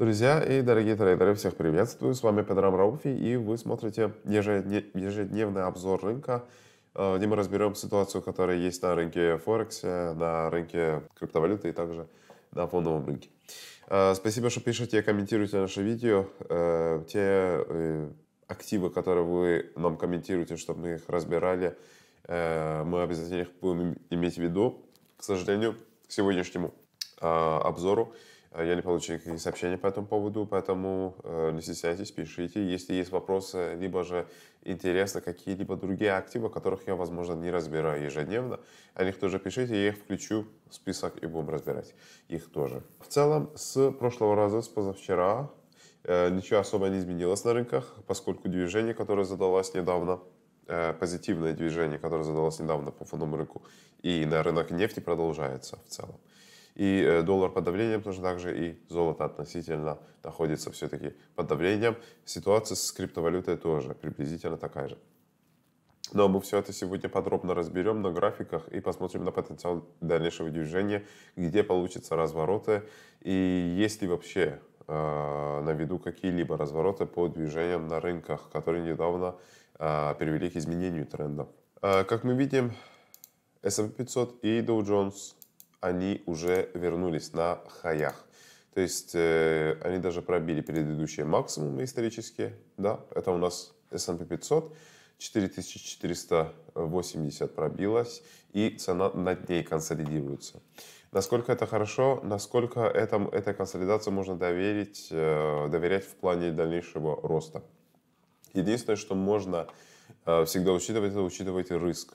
Друзья и дорогие трейдеры, всех приветствую. С вами Петром Рауфи, и вы смотрите ежедневный обзор рынка, э, где мы разберем ситуацию, которая есть на рынке Форекс, э, на рынке криптовалюты и также на фондовом рынке. Э, спасибо, что пишете, комментируете наше видео. Те активы, которые вы нам комментируете, чтобы мы их разбирали, мы обязательно их будем иметь в виду. К сожалению, к сегодняшнему обзору а я не получил никаких сообщений по этому поводу, поэтому э, не стесняйтесь, пишите. Если есть вопросы, либо же интересно какие-либо другие активы, которых я, возможно, не разбираю ежедневно, о них тоже пишите, я их включу в список и будем разбирать их тоже. В целом, с прошлого раза, с позавчера, э, ничего особо не изменилось на рынках, поскольку движение, которое задалось недавно, э, позитивное движение, которое задалось недавно по фондовому рынку и на рынок нефти продолжается в целом. И э, доллар под давлением тоже так же, и золото относительно находится все-таки под давлением. Ситуация с криптовалютой тоже приблизительно такая же. Но мы все это сегодня подробно разберем на графиках и посмотрим на потенциал дальнейшего движения, где получатся развороты и есть ли вообще э, на виду какие-либо развороты по движениям на рынках, которые недавно э, привели к изменению тренда. Э, как мы видим, S&P 500 и Dow Jones они уже вернулись на хаях. То есть э, они даже пробили предыдущие максимумы исторические. Да? Это у нас S&P 500. 4480 пробилась, и цена над ней консолидируется. Насколько это хорошо, насколько этом, этой консолидации можно доверить, э, доверять в плане дальнейшего роста. Единственное, что можно э, всегда учитывать, это учитывать риск.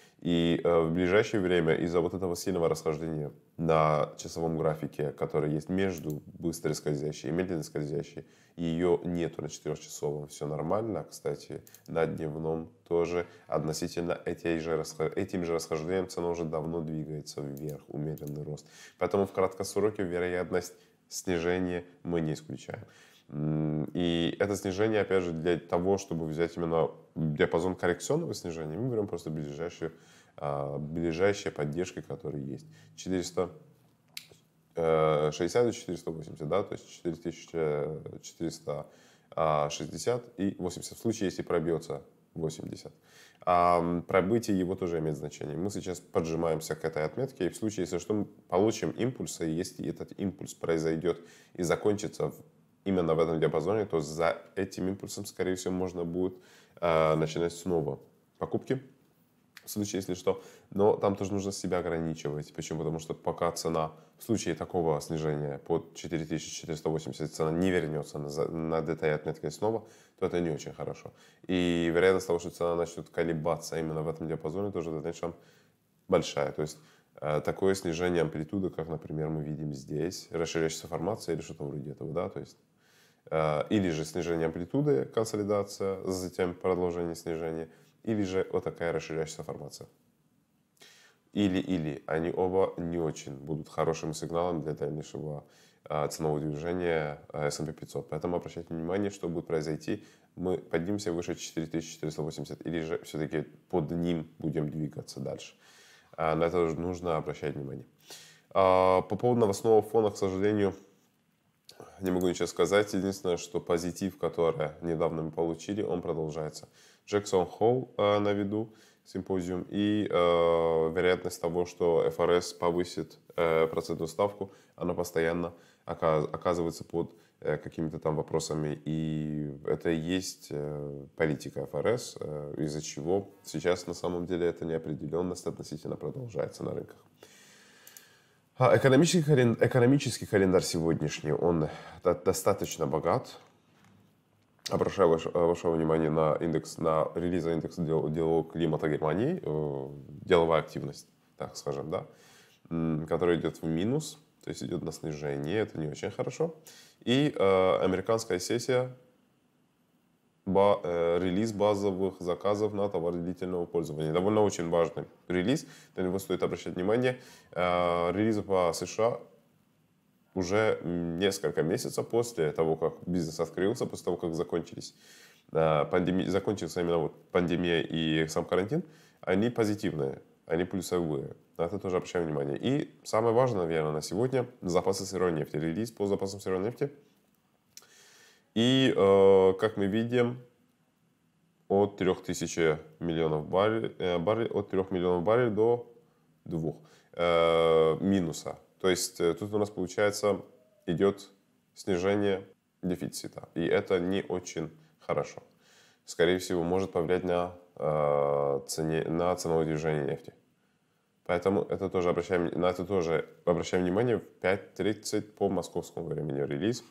И э, в ближайшее время из-за вот этого сильного расхождения на часовом графике, который есть между быстро скользящей и медленно скользящей, ее нету на 4-часовом. Все нормально, кстати, на дневном тоже относительно эти же расхож... этим же расхождением цена уже давно двигается вверх, умеренный рост. Поэтому в краткосроке вероятность снижения мы не исключаем. И это снижение, опять же, для того, чтобы взять именно диапазон коррекционного снижения, мы берем просто ближайшую, а, ближайшие поддержки, которая есть. 460 до 480, да, то есть 4460 а, и 80, в случае, если пробьется 80. А пробытие его тоже имеет значение. Мы сейчас поджимаемся к этой отметке, и в случае, если что, мы получим импульс, и если этот импульс произойдет и закончится в именно в этом диапазоне, то за этим импульсом, скорее всего, можно будет э, начинать снова покупки, в случае, если что. Но там тоже нужно себя ограничивать. Почему? Потому что пока цена, в случае такого снижения под 4480 цена не вернется на, на отметки снова, то это не очень хорошо. И вероятность того, что цена начнет колебаться именно в этом диапазоне, тоже в дальнейшем большая. То есть а, такое снижение амплитуды, как, например, мы видим здесь, расширяющаяся формация или что-то вроде этого, да, то есть а, или же снижение амплитуды, консолидация, затем продолжение снижения, или же вот такая расширяющаяся формация. Или-или. Они оба не очень будут хорошим сигналом для дальнейшего а, ценового движения а, S&P 500. Поэтому обращайте внимание, что будет произойти. Мы поднимемся выше 4480 или же все-таки под ним будем двигаться дальше. На это нужно обращать внимание. По поводу новостного фона, к сожалению, не могу ничего сказать. Единственное, что позитив, который недавно мы получили, он продолжается. Джексон Холл э, на виду, симпозиум, и э, вероятность того, что ФРС повысит э, процентную ставку, она постоянно оказывается под э, какими-то там вопросами. И это и есть э, политика ФРС, э, из-за чего сейчас на самом деле эта неопределенность относительно продолжается на рынках. А, экономический, кален... экономический календарь сегодняшний, он достаточно богат. Обращаю ваше, ваше внимание на индекс, на релиз индекса дел, делового климата Германии, э, деловая активность, так скажем, да, которая идет в минус, то есть идет на снижение, это не очень хорошо. И э, американская сессия ба э, релиз базовых заказов на товары длительного пользования. Довольно очень важный релиз, на него стоит обращать внимание. Э, релизы по США уже несколько месяцев после того, как бизнес открылся, после того, как закончились э, пандемии, закончился именно вот пандемия и сам карантин, они позитивные, они плюсовые. На это тоже обращаем внимание. И самое важное, наверное, на сегодня запасы сырой нефти. Релиз по запасам сырой нефти и, э, как мы видим, от 3000 миллионов баррелей, э, баррель, от 3 миллионов баррелей до 2 э, минуса. То есть э, тут у нас получается идет снижение дефицита. И это не очень хорошо. Скорее всего, может повлиять на, э, цене, на ценовое движение нефти. Поэтому это тоже обращаем, на это тоже обращаем внимание в 5.30 по московскому времени релиз.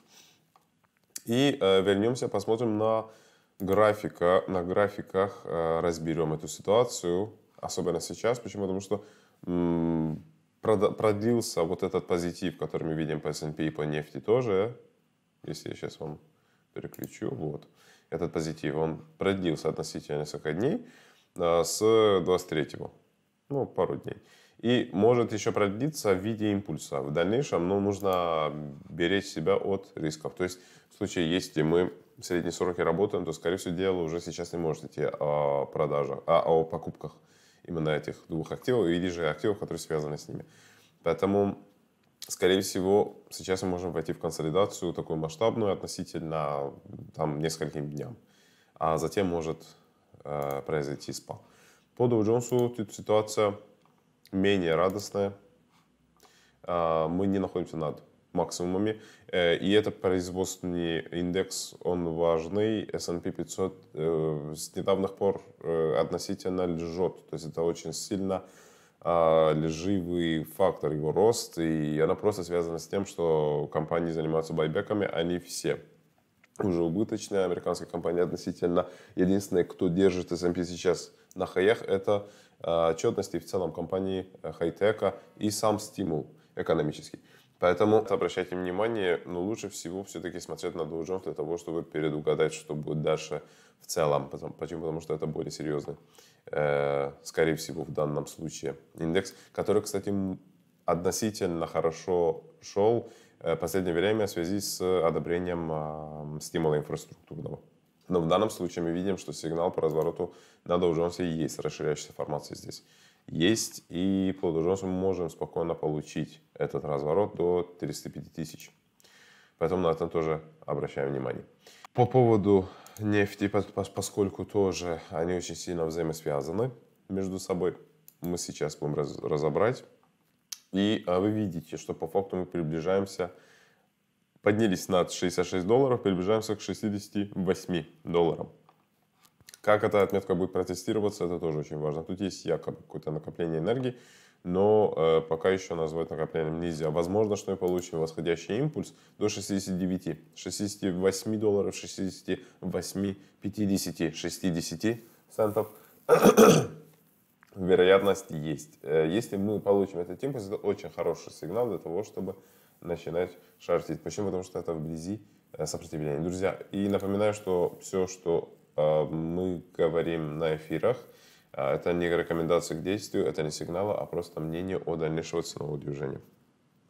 И э, вернемся, посмотрим на графика, на графиках э, разберем эту ситуацию, особенно сейчас. Почему? Потому что м- продлился вот этот позитив, который мы видим по S&P и по нефти тоже. Если я сейчас вам переключу, вот. Этот позитив, он продлился относительно несколько дней э, с 23-го, ну, пару дней и может еще продлиться в виде импульса. В дальнейшем ну, нужно беречь себя от рисков. То есть в случае, если мы в средние сроки работаем, то, скорее всего, дело уже сейчас не может идти о продажах, а о покупках именно этих двух активов или же активов, которые связаны с ними. Поэтому, скорее всего, сейчас мы можем войти в консолидацию такую масштабную относительно там, нескольким дням. А затем может э, произойти спад. По Доу Джонсу ситуация менее радостная. А, мы не находимся над максимумами. Э, и это производственный индекс, он важный. S&P 500 э, с недавних пор э, относительно лежит. То есть это очень сильно а, лживый фактор его рост. И она просто связана с тем, что компании занимаются байбеками, они а все уже убыточные. Американские компании относительно единственные, кто держит S&P сейчас на хаях, это отчетности в целом компании э, хай-тека и сам стимул экономический. Поэтому обращайте внимание, но ну, лучше всего все-таки смотреть на Dow Jones для того, чтобы предугадать, что будет дальше в целом. Почему? Потому что это более серьезный, э, скорее всего, в данном случае индекс, который, кстати, относительно хорошо шел э, в последнее время в связи с одобрением стимула инфраструктурного. Но в данном случае мы видим, что сигнал по развороту на доужонсе есть, расширяющаяся формация здесь есть, и по доужонсу мы можем спокойно получить этот разворот до 305 тысяч. Поэтому на это тоже обращаем внимание. По поводу нефти, поскольку тоже они очень сильно взаимосвязаны между собой, мы сейчас будем разобрать. И а вы видите, что по факту мы приближаемся к Поднялись на 66 долларов, приближаемся к 68 долларам. Как эта отметка будет протестироваться, это тоже очень важно. Тут есть якобы какое-то накопление энергии, но э, пока еще назвать накоплением нельзя. Возможно, что мы получим восходящий импульс до 69, 68 долларов, 68, 50, 60 центов. Вероятность есть. Э, если мы получим этот импульс, это очень хороший сигнал для того, чтобы начинать шортить. Почему? Потому что это вблизи э, сопротивления. Друзья, и напоминаю, что все, что э, мы говорим на эфирах, э, это не рекомендация к действию, это не сигналы, а просто мнение о дальнейшем ценовом движении.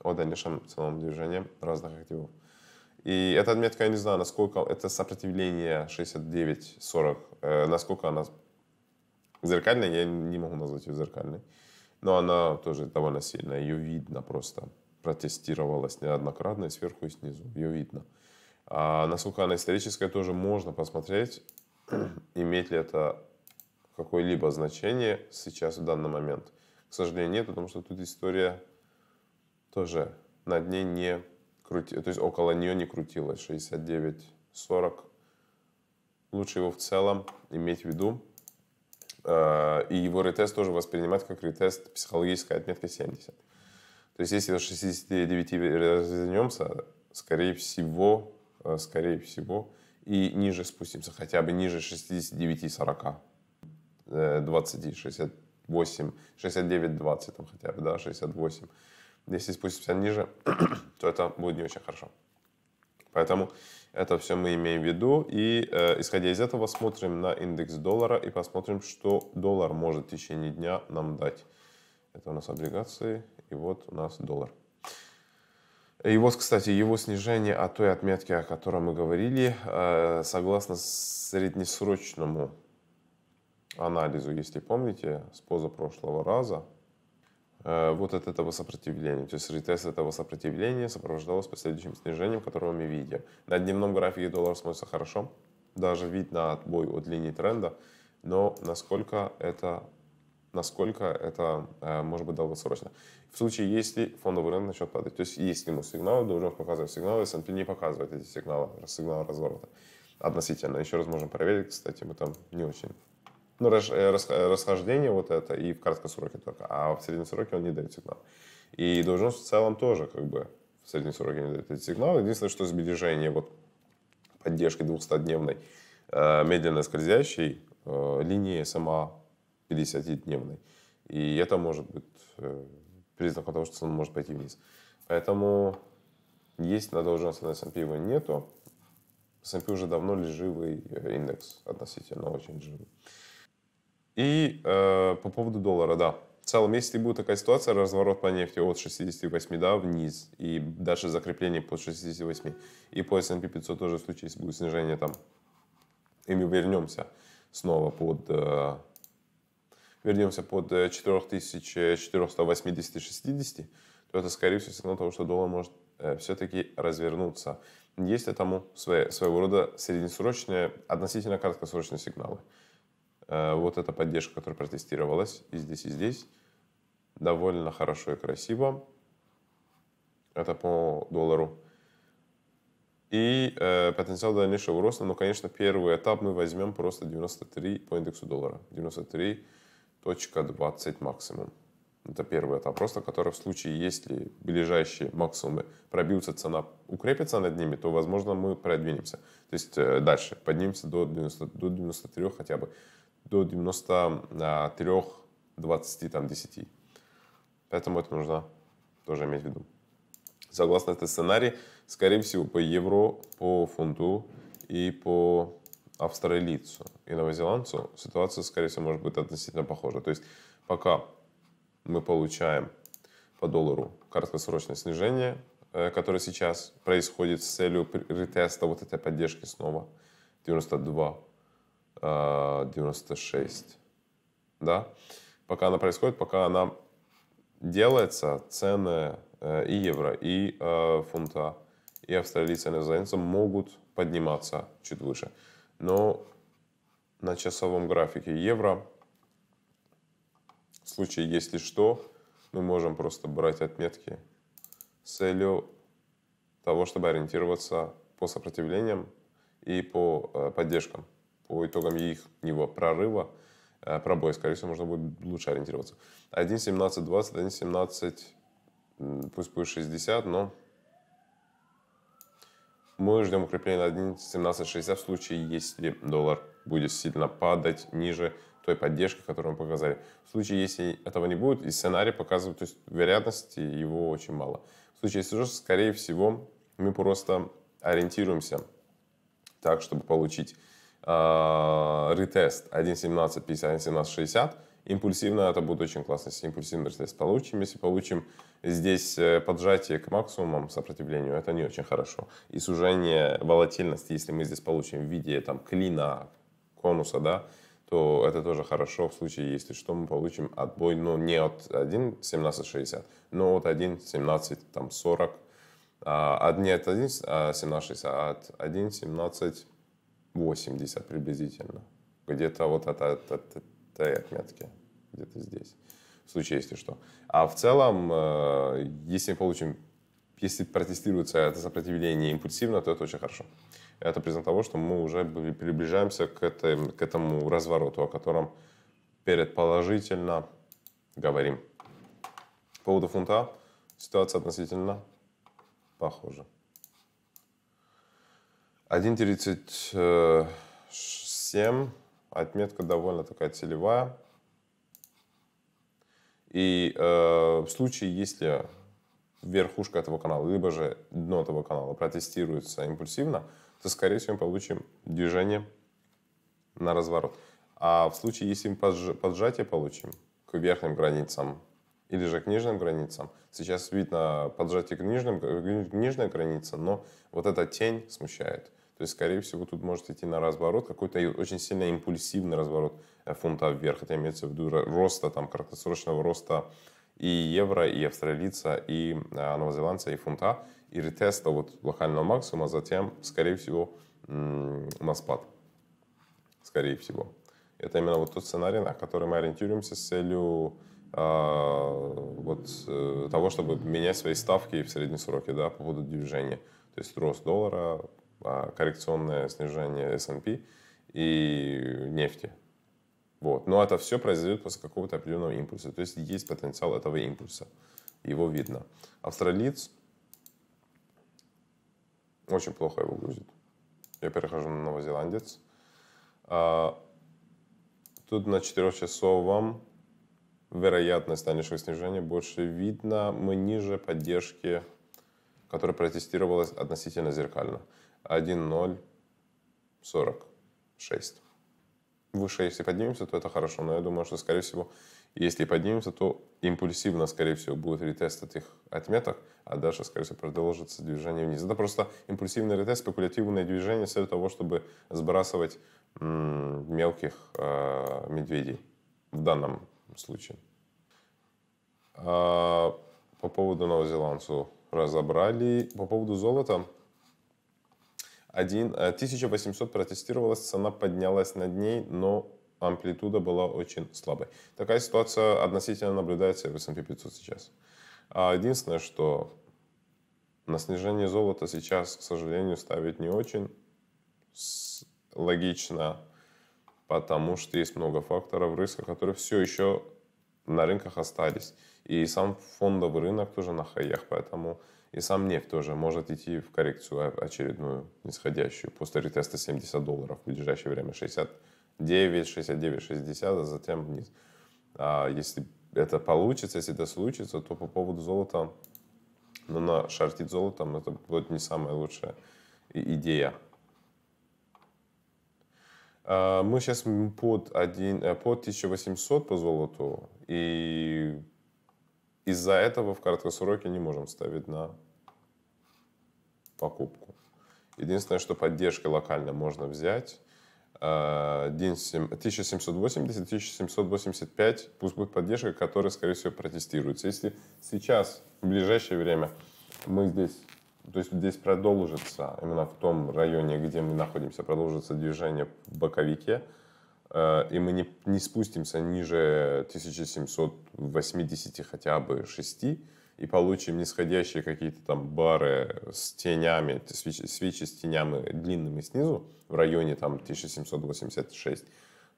О дальнейшем ценовом движении разных активов. И эта отметка, я не знаю, насколько это сопротивление 69-40, э, насколько она зеркальная, я не могу назвать ее зеркальной, но она тоже довольно сильная, ее видно просто протестировалась неоднократно и сверху, и снизу. Ее видно. А насколько она историческая, тоже можно посмотреть, имеет ли это какое-либо значение сейчас, в данный момент. К сожалению, нет, потому что тут история тоже над ней не крутилась, то есть около нее не крутилась. 69-40. Лучше его в целом иметь в виду. А, и его ретест тоже воспринимать как ретест психологической отметки 70. То есть, если до 69 развернемся, скорее всего, э, скорее всего, и ниже спустимся, хотя бы ниже 69-40, 20, 68, 69-20 там хотя бы, да, 68. Если спустимся ниже, то это будет не очень хорошо. Поэтому это все мы имеем в виду. И э, исходя из этого смотрим на индекс доллара и посмотрим, что доллар может в течение дня нам дать. Это у нас облигации, и вот у нас доллар. И вот, кстати, его снижение от той отметки, о которой мы говорили, э, согласно среднесрочному анализу, если помните, с позапрошлого раза, э, вот от этого сопротивления. То есть ретест этого сопротивления сопровождалось последующим снижением, которое мы видим. На дневном графике доллар смотрится хорошо, даже видно отбой от линии тренда, но насколько это насколько это э, может быть долгосрочно. В случае, если фондовый рынок начнет падать, то есть если ему сигналы, должен показывать сигналы, S&P не показывает эти сигналы, сигналы разворота относительно. Еще раз можем проверить, кстати, мы там не очень. Ну, э, э, расхождение вот это и в краткосроке только, а в среднесроке он не дает сигнал. И должен в целом тоже как бы в среднесроке не дает эти сигналы. Единственное, что сбережение вот поддержки 200-дневной э, медленно скользящей э, линии сама 50-дневный. И это может быть э, признаком того, что цена может пойти вниз. Поэтому есть на Dow на S&P его нету. S&P уже давно леживый э, индекс, относительно очень живый. И э, по поводу доллара, да. В целом, если будет такая ситуация, разворот по нефти от 68 да, вниз, и дальше закрепление под 68, и по S&P 500 тоже в случае, если будет снижение там, и мы вернемся снова под э, вернемся под 4480-60, э, то это, скорее всего, сигнал того, что доллар может э, все-таки развернуться. Есть этому своего рода среднесрочные, относительно краткосрочные сигналы. Э, вот эта поддержка, которая протестировалась и здесь, и здесь, довольно хорошо и красиво. Это по доллару. И э, потенциал дальнейшего роста, но, ну, конечно, первый этап мы возьмем просто 93 по индексу доллара. 93 точка 20 максимум. Это первый этап роста, который в случае, если ближайшие максимумы пробьются, цена укрепится над ними, то, возможно, мы продвинемся. То есть э, дальше поднимемся до, 90, до 93 хотя бы, до 93, 20, а, там, 10. Поэтому это нужно тоже иметь в виду. Согласно этому сценарию, скорее всего, по евро, по фунту и по австралийцу и новозеландцу ситуация, скорее всего, может быть относительно похожа. То есть пока мы получаем по доллару краткосрочное снижение, э, которое сейчас происходит с целью ретеста вот этой поддержки снова 92, 96, э, да? Пока она происходит, пока она делается, цены э, и евро, и фунта, и австралийца и новозеландцы могут подниматься чуть выше. Но на часовом графике евро, в случае если что, мы можем просто брать отметки с целью того, чтобы ориентироваться по сопротивлениям и по э, поддержкам, по итогам их него прорыва, э, пробоя скорее всего, можно будет лучше ориентироваться. 1.17.20, 1.17, пусть будет 60, но мы ждем укрепления на 1.1760 в случае, если доллар будет сильно падать ниже той поддержки, которую мы показали. В случае, если этого не будет, и сценарий показывает, то есть вероятности его очень мало. В случае, если же, скорее всего, мы просто ориентируемся так, чтобы получить э, ретест 1.1750, 1.1760, Импульсивно это будет очень классно, если импульсивный рефлекс получим. Если получим здесь э, поджатие к максимумам сопротивлению, это не очень хорошо. И сужение волатильности, если мы здесь получим в виде там, клина, конуса, да, то это тоже хорошо в случае, если что, мы получим отбой, но ну, не от 1.1760, но от 1.1740, а, не от 1.1760, а, а от 1.1780 приблизительно. Где-то вот это, это, это Таи отметки где-то здесь, в случае, если что. А в целом, э, если мы получим, если протестируется это сопротивление импульсивно, то это очень хорошо. Это признак того, что мы уже приближаемся к, этой, к этому развороту, о котором предположительно говорим. По поводу фунта ситуация относительно похожа. 1.37 Отметка довольно такая целевая. И э, в случае, если верхушка этого канала, либо же дно этого канала протестируется импульсивно, то, скорее всего, мы получим движение на разворот. А в случае, если мы поджатие получим к верхним границам или же к нижним границам, сейчас видно поджатие к, нижним, к нижней границе, но вот эта тень смущает. То есть, скорее всего, тут может идти на разворот, какой-то очень сильно импульсивный разворот э, фунта вверх. Это имеется в виду роста, там, краткосрочного роста и евро, и австралийца, и а, новозеландца, и фунта, и ретеста вот локального максимума, а затем, скорее всего, на спад. Скорее всего. Это именно вот тот сценарий, на который мы ориентируемся с целью а, вот, э, того, чтобы менять свои ставки в среднем сроке да, по поводу движения. То есть рост доллара, а, коррекционное снижение S&P и нефти. Вот. Но это все произойдет после какого-то определенного импульса. То есть есть потенциал этого импульса. Его видно. Австралиец очень плохо его грузит. Я перехожу на новозеландец. А, тут на 4-часовом вероятность дальнейшего снижения больше видно. Мы ниже поддержки, которая протестировалась относительно зеркально. 1.046. Выше, если поднимемся, то это хорошо, но я думаю, что, скорее всего, если поднимемся, то импульсивно, скорее всего, будет ретест этих отметок, а дальше, скорее всего, продолжится движение вниз. Это просто импульсивный ретест, спекулятивное движение с целью того, чтобы сбрасывать мелких э, медведей в данном случае. А, по поводу новозеландцу разобрали. По поводу золота – 1, 1800 э, протестировалась, цена поднялась над ней, но амплитуда была очень слабой. Такая ситуация относительно наблюдается в S&P 500 сейчас. А единственное, что на снижение золота сейчас, к сожалению, ставить не очень логично, потому что есть много факторов риска, которые все еще на рынках остались. И сам фондовый рынок тоже на хаях, поэтому и сам нефть тоже может идти в коррекцию очередную нисходящую после ретеста 70 долларов в ближайшее время 69, 69, 60, а затем вниз. А если это получится, если это случится, то по поводу золота, ну, на шортить золотом ну, это будет не самая лучшая идея. А, мы сейчас под, один э, под 1800 по золоту, и из-за этого в краткосроке не можем ставить на покупку. Единственное, что поддержки локально можно взять, 1780-1785, э, пусть будет поддержка, которая, скорее всего, протестируется. Если сейчас, в ближайшее время, мы здесь, то есть здесь продолжится, именно в том районе, где мы находимся, продолжится движение в боковике, Э, и мы не, не спустимся ниже 1780 хотя бы 6, и получим нисходящие какие-то там бары с тенями, свечи, свечи с тенями длинными снизу в районе там 1786,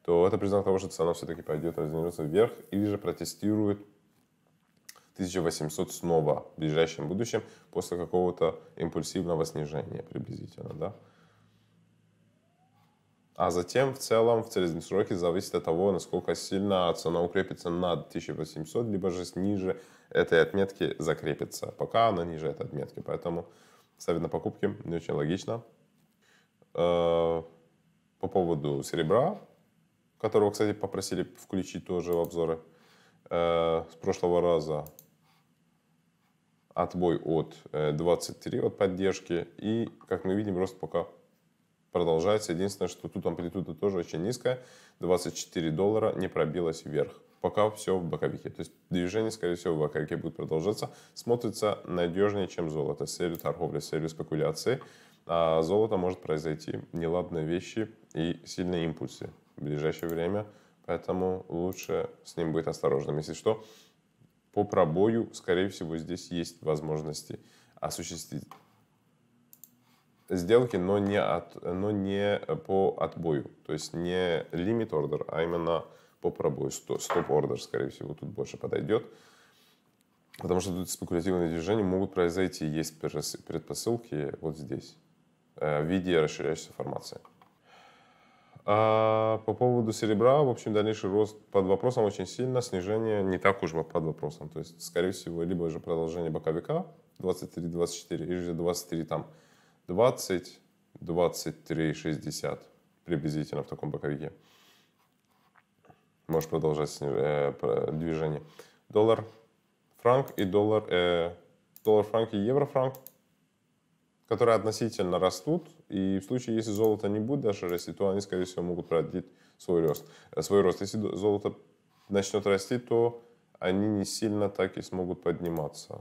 то это признак того, что цена все-таки пойдет развернется вверх или же протестирует 1800 снова в ближайшем будущем после какого-то импульсивного снижения приблизительно, да? А затем в целом в среднем сроке зависит от того, насколько сильно цена укрепится над 1800, либо же ниже этой отметки закрепится, пока она ниже этой отметки. Поэтому ставить на покупки не очень логично. Э, по поводу серебра, которого, кстати, попросили включить тоже в обзоры э, с прошлого раза, отбой от 23 э, от поддержки. И, как мы видим, рост пока продолжается. Единственное, что тут амплитуда тоже очень низкая. 24 доллара не пробилась вверх. Пока все в боковике. То есть движение, скорее всего, в боковике будет продолжаться. Смотрится надежнее, чем золото. С целью торговли, с целью спекуляции. А золото может произойти неладные вещи и сильные импульсы в ближайшее время. Поэтому лучше с ним быть осторожным. Если что, по пробою, скорее всего, здесь есть возможности осуществить сделки, но не, от, но не по отбою. То есть не лимит ордер, а именно по пробою. Стоп ордер, скорее всего, тут больше подойдет. Потому что тут спекулятивные движения могут произойти. Есть предпосылки вот здесь э, в виде расширяющейся формации. А по поводу серебра, в общем, дальнейший рост под вопросом очень сильно, снижение не так уж под вопросом. То есть, скорее всего, либо же продолжение боковика 23-24, или же 23 там 20, 23, 60 приблизительно в таком боковике. Можешь продолжать э, движение. Доллар, франк и доллар, э, доллар, франк и евро, франк, которые относительно растут. И в случае, если золото не будет даже расти, то они, скорее всего, могут продлить свой рост. Э, свой рост. Если золото начнет расти, то они не сильно так и смогут подниматься.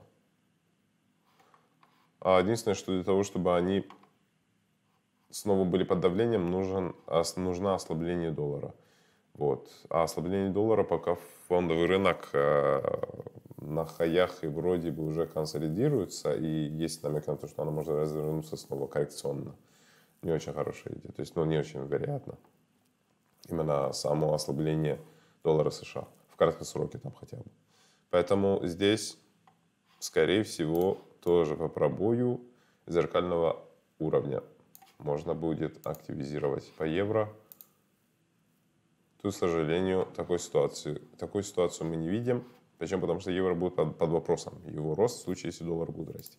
А единственное, что для того, чтобы они снова были под давлением, нужен, нужно ослабление доллара. Вот. А ослабление доллара пока фондовый рынок э, на хаях и вроде бы уже консолидируется, и есть намек на то, что она может развернуться снова коррекционно. Не очень хорошая идея, то есть, ну, не очень вероятно. Именно само ослабление доллара США в краткосроке там хотя бы. Поэтому здесь, скорее всего, тоже попробую. Зеркального уровня можно будет активизировать по евро. Тут, к сожалению, такой ситуации, такую ситуацию мы не видим. причем Потому что евро будет под, под вопросом. Его рост в случае, если доллар будет расти.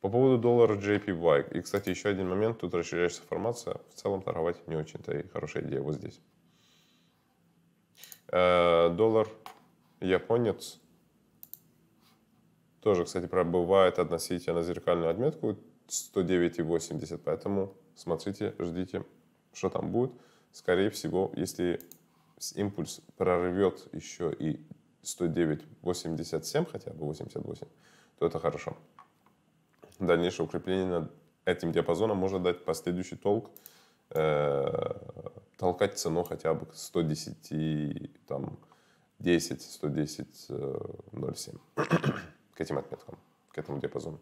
По поводу доллара JPY. И, кстати, еще один момент. Тут расширяется формация. В целом торговать не очень-то и хорошая идея вот здесь. -э доллар японец тоже, кстати, пробывает относительно зеркальную отметку 109,80, поэтому смотрите, ждите, что там будет. Скорее всего, если импульс прорвет еще и 109,87, хотя бы 88, то это хорошо. Дальнейшее укрепление над этим диапазоном может дать последующий толк, э, толкать цену хотя бы к 110, там, 10, 110, 0,7 к этим отметкам, к этому диапазону.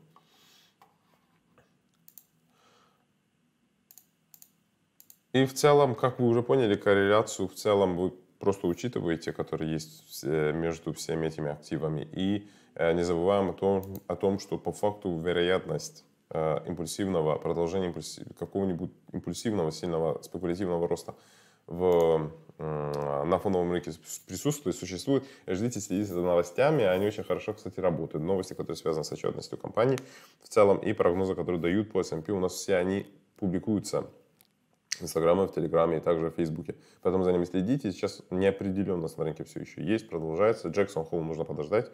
И в целом, как вы уже поняли, корреляцию в целом вы просто учитываете, которые есть э, между всеми этими активами. И э, не забываем о том, о том что по факту вероятность э, импульсивного, продолжения какого-нибудь импульсивного, сильного спекулятивного роста в на фоновом рынке присутствует, существует. Ждите, следите за новостями. Они очень хорошо, кстати, работают. Новости, которые связаны с отчетностью компании, в целом и прогнозы, которые дают по S&P, у нас все они публикуются в Инстаграме, в Телеграме и также в Фейсбуке. Поэтому за ними следите. Сейчас неопределенность на рынке все еще есть, продолжается. Джексон Холл нужно подождать.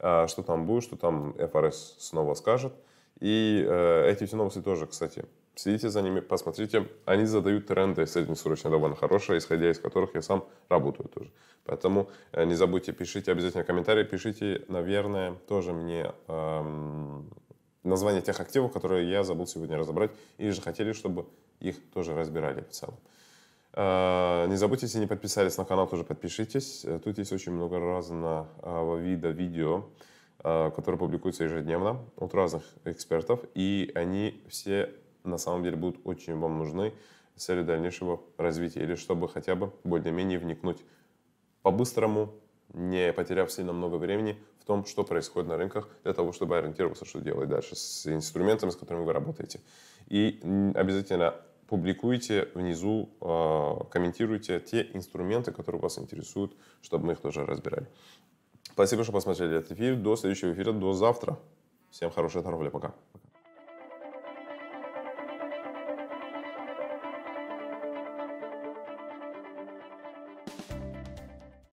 А, что там будет, что там ФРС снова скажет. И э, эти все новости тоже, кстати, Следите за ними, посмотрите. Они задают тренды среднесрочной довольно хорошие, исходя из которых я сам работаю тоже. Поэтому э, не забудьте, пишите обязательно комментарии, пишите, наверное, тоже мне эм, название тех активов, которые я забыл сегодня разобрать, или же хотели, чтобы их тоже разбирали в целом. Э, не забудьте, если не подписались на канал, тоже подпишитесь. Э, тут есть очень много разного вида видео, которые публикуются ежедневно от разных экспертов, и они все на самом деле будут очень вам нужны с целью дальнейшего развития или чтобы хотя бы более-менее вникнуть по-быстрому, не потеряв сильно много времени в том, что происходит на рынках, для того, чтобы ориентироваться, что делать дальше с инструментами, с которыми вы работаете. И обязательно публикуйте внизу, а, комментируйте те инструменты, которые вас интересуют, чтобы мы их тоже разбирали. Спасибо, что посмотрели этот эфир. До следующего эфира, до завтра. Всем хорошей торговли. Пока.